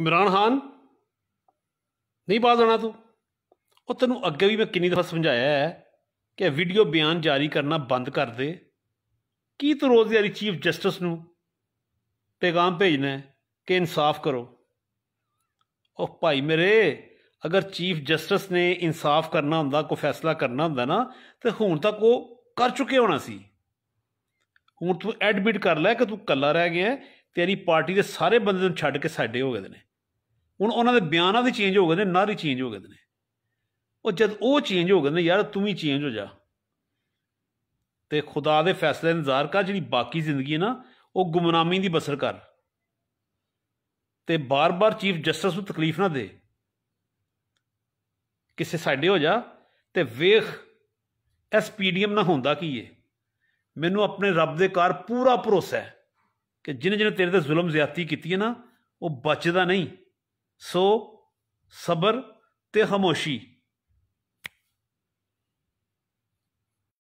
ਇਮਰਾਨ ਖਾਨ ਨਹੀਂ ਬਾਜ਼ ਆਣਾ ਤੂੰ ਉਹ ਤੈਨੂੰ ਅੱਗੇ ਵੀ ਮੈਂ ਕਿੰਨੀ ਦਫਾ ਸਮਝਾਇਆ ਹੈ ਕਿ ਵੀਡੀਓ ਬਿਆਨ ਜਾਰੀ ਕਰਨਾ ਬੰਦ ਕਰ ਦੇ ਕੀ ਤੂੰ ਰੋਜ਼ ਦੀ ਚੀਫ ਜਸਟਿਸ ਨੂੰ ਪੈਗਾਮ ਭੇਜਣਾ ਹੈ ਕਿ ਇਨਸਾਫ ਕਰੋ ਉਹ ਭਾਈ ਮੇਰੇ ਅਗਰ ਚੀਫ ਜਸਟਿਸ ਨੇ ਇਨਸਾਫ ਕਰਨਾ ਹੁੰਦਾ ਕੋਈ ਫੈਸਲਾ ਕਰਨਾ ਹੁੰਦਾ ਨਾ ਤੇ ਹੁਣ ਤੱਕ ਉਹ ਕਰ ਚੁੱਕੇ ਹੋਣਾ ਸੀ ਹੁਣ ਤੂੰ ਐਡਮਿਟ ਕਰ ਲੈ ਕਿ ਤੂੰ ਕੱਲਾ ਰਹਿ ਗਿਆ ਤੇਰੀ ਪਾਰਟੀ ਦੇ ਸਾਰੇ ਬੰਦੇ ਨੂੰ ਛੱਡ ਕੇ ਸਾਡੇ ਹੋ ਗਏ ਨੇ ਹੁਣ ਉਹਨਾਂ ਦੇ ਬਿਆਨਾਂ ਵੀ ਚੇਂਜ ਹੋ ਗਏ ਨੇ ਨਾਰੀ ਚੇਂਜ ਹੋ ਗਏ ਨੇ ਉਹ ਜਦ ਉਹ ਚੇਂਜ ਹੋ ਗਏ ਨੇ ਯਾਰ ਤੂੰ ਵੀ ਚੇਂਜ ਹੋ ਜਾ ਤੇ ਖੁਦਾ ਦੇ ਫੈਸਲੇ ਇੰਤਜ਼ਾਰ ਕਰ ਜਿਹੜੀ ਬਾਕੀ ਜ਼ਿੰਦਗੀ ਹੈ ਨਾ ਉਹ ਗੁਮਨਾਮੀ ਦੀ ਬਸਰ ਕਰ ਤੇ ਬਾਰ-ਬਾਰ ਚੀਫ ਜਸਟਿਸ ਨੂੰ ਤਕਲੀਫ ਨਾ ਦੇ ਕਿਸੇ ਸਾਡੇ ਹੋ ਜਾ ਤੇ ਵੇਖ ਐਸ ਪੀਡੀਐਮ ਨਾ ਹੁੰਦਾ ਕੀ ਏ ਮੈਨੂੰ ਆਪਣੇ ਰੱਬ ਦੇ ਕਾਰ ਪੂਰਾ ਭਰੋਸਾ ਹੈ ਕਿ ਜਿਨੇ ਜਿਨੇ ਤੇਰੇ ਤੇ ਜ਼ੁਲਮ ਜ਼ਿਆਤੀ ਕੀਤੀ ਹੈ ਨਾ ਉਹ ਬਚਦਾ ਨਹੀਂ ਸੋ ਸਬਰ ਤੇ ਖਮੋਸ਼ੀ